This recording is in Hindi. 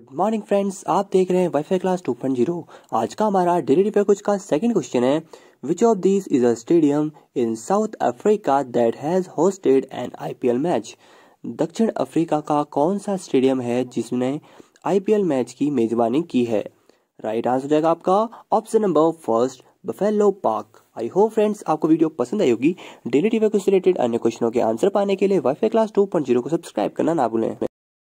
गुड मॉर्निंग फ्रेंड्स आप देख रहे हैं वाईफाई क्लास 2.0 आज का हमारा डेली रिपेयर कुछ का सेकंड क्वेश्चन है which of this is a stadium in South Africa that has hosted an IPL match दक्षिण अफ्रीका का कौन सा स्टेडियम है जिसने आईपीएल मैच की मेजबानी की है राइट आंसर जाएगा आपका option number first Buffalo Park I hope friends आपको वीडियो पसंद आई होगी डेली डिपे कुछ रिलेटेड अन्य क्वेश्चनों के आंसर पाने के लिए वाईफाई क्लास 2.0 को सब्सक्राइब करना ना भूलें